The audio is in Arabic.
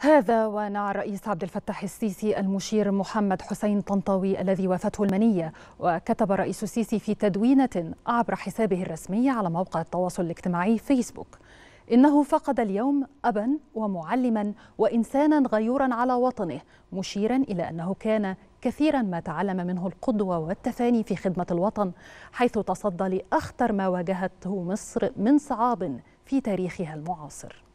هذا ونعى الرئيس عبد الفتاح السيسي المشير محمد حسين طنطاوي الذي وافته المنية وكتب الرئيس السيسي في تدوينة عبر حسابه الرسمي على موقع التواصل الاجتماعي فيسبوك إنه فقد اليوم أبا ومعلما وإنسانا غيورا على وطنه مشيرا إلى أنه كان كثيرا ما تعلم منه القدوة والتفاني في خدمة الوطن حيث تصدى لأخطر ما واجهته مصر من صعاب في تاريخها المعاصر